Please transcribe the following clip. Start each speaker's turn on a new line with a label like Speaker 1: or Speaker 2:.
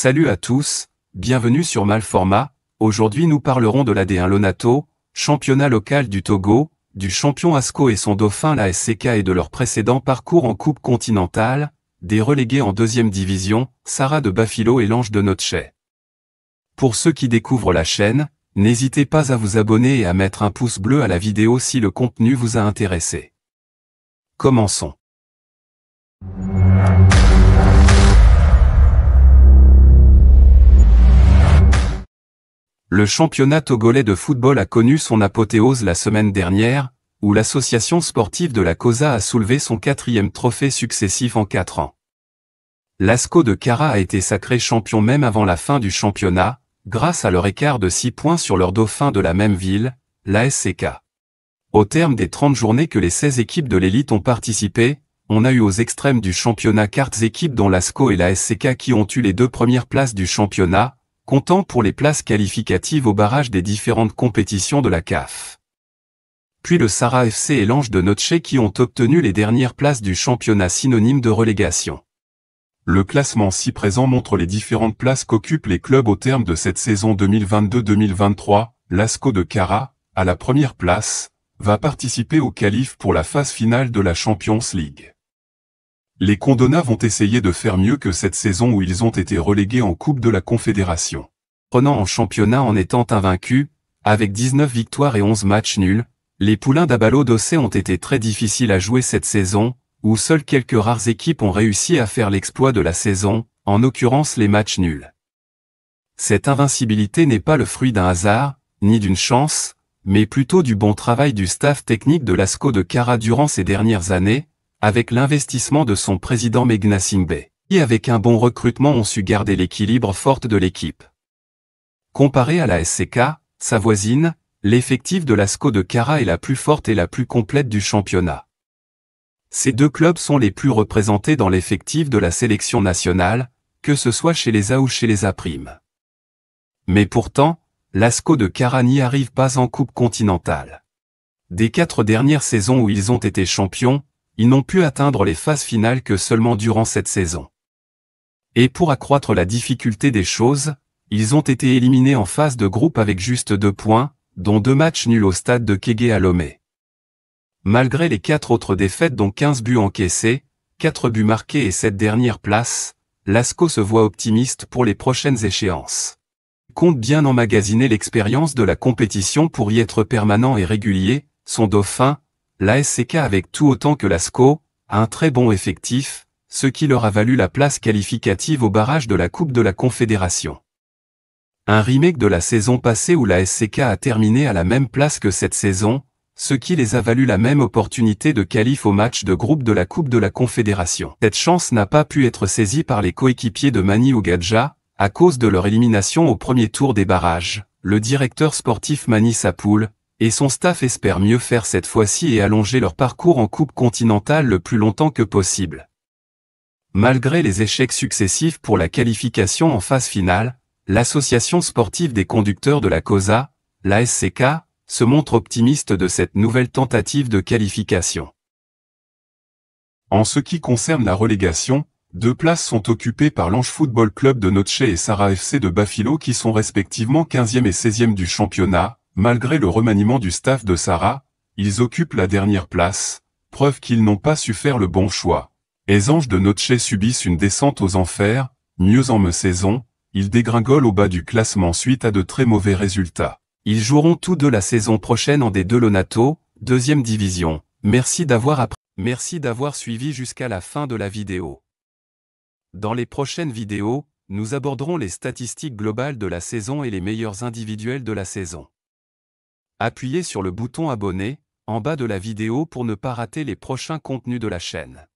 Speaker 1: Salut à tous, bienvenue sur Malformat, aujourd'hui nous parlerons de l'AD1 Lonato, championnat local du Togo, du champion Asco et son dauphin la SCK et de leur précédent parcours en Coupe continentale, des relégués en deuxième division, Sarah de Bafilo et l'Ange de Notchay. Pour ceux qui découvrent la chaîne, n'hésitez pas à vous abonner et à mettre un pouce bleu à la vidéo si le contenu vous a intéressé. Commençons. Le championnat togolais de football a connu son apothéose la semaine dernière, où l'association sportive de la COSA a soulevé son quatrième trophée successif en quatre ans. Lasco de Cara a été sacré champion même avant la fin du championnat, grâce à leur écart de 6 points sur leur dauphin de la même ville, la SCK. Au terme des 30 journées que les 16 équipes de l'élite ont participé, on a eu aux extrêmes du championnat quatre équipes dont l'ASCO et la SCK qui ont eu les deux premières places du championnat, comptant pour les places qualificatives au barrage des différentes compétitions de la CAF. Puis le Sarah FC et l'Ange de Notché qui ont obtenu les dernières places du championnat synonyme de relégation. Le classement ci présent montre les différentes places qu'occupent les clubs au terme de cette saison 2022-2023. Lasco de Cara, à la première place, va participer au qualif pour la phase finale de la Champions League. Les Condona vont essayer de faire mieux que cette saison où ils ont été relégués en Coupe de la Confédération. Prenant en championnat en étant invaincus, avec 19 victoires et 11 matchs nuls, les poulains d'Abalo d'Ossé ont été très difficiles à jouer cette saison, où seules quelques rares équipes ont réussi à faire l'exploit de la saison, en l'occurrence les matchs nuls. Cette invincibilité n'est pas le fruit d'un hasard, ni d'une chance, mais plutôt du bon travail du staff technique de l'ASCO de Cara durant ces dernières années, avec l'investissement de son président Megna Simbe, et avec un bon recrutement ont su garder l'équilibre forte de l'équipe. Comparé à la SCK, sa voisine, l'effectif de l'ASCO de Cara est la plus forte et la plus complète du championnat. Ces deux clubs sont les plus représentés dans l'effectif de la sélection nationale, que ce soit chez les A ou chez les A'. Mais pourtant, l'ASCO de Cara n'y arrive pas en Coupe continentale. Des quatre dernières saisons où ils ont été champions, ils n'ont pu atteindre les phases finales que seulement durant cette saison. Et pour accroître la difficulté des choses, ils ont été éliminés en phase de groupe avec juste deux points, dont deux matchs nuls au stade de Kégué à Lomé. Malgré les quatre autres défaites dont 15 buts encaissés, 4 buts marqués et 7 dernières places, Lasco se voit optimiste pour les prochaines échéances. compte bien emmagasiner l'expérience de la compétition pour y être permanent et régulier, son dauphin, la SCK avec tout autant que l'ASCO, a un très bon effectif, ce qui leur a valu la place qualificative au barrage de la Coupe de la Confédération. Un remake de la saison passée où la SCK a terminé à la même place que cette saison, ce qui les a valu la même opportunité de qualif au match de groupe de la Coupe de la Confédération. Cette chance n'a pas pu être saisie par les coéquipiers de Mani ou à cause de leur élimination au premier tour des barrages. Le directeur sportif Mani Sapoul, et son staff espère mieux faire cette fois-ci et allonger leur parcours en Coupe continentale le plus longtemps que possible. Malgré les échecs successifs pour la qualification en phase finale, l'association sportive des conducteurs de la COSA, la SCK, se montre optimiste de cette nouvelle tentative de qualification. En ce qui concerne la relégation, deux places sont occupées par l'Ange Football Club de Notché et Sarah FC de Bafilo qui sont respectivement 15e et 16e du championnat, Malgré le remaniement du staff de Sarah, ils occupent la dernière place, preuve qu'ils n'ont pas su faire le bon choix. Les anges de Noche subissent une descente aux enfers, mieux en me saison, ils dégringolent au bas du classement suite à de très mauvais résultats. Ils joueront tous deux la saison prochaine en des deux Lonato, deuxième division. Merci d'avoir appris. Merci d'avoir suivi jusqu'à la fin de la vidéo. Dans les prochaines vidéos, nous aborderons les statistiques globales de la saison et les meilleurs individuels de la saison. Appuyez sur le bouton abonné en bas de la vidéo pour ne pas rater les prochains contenus de la chaîne.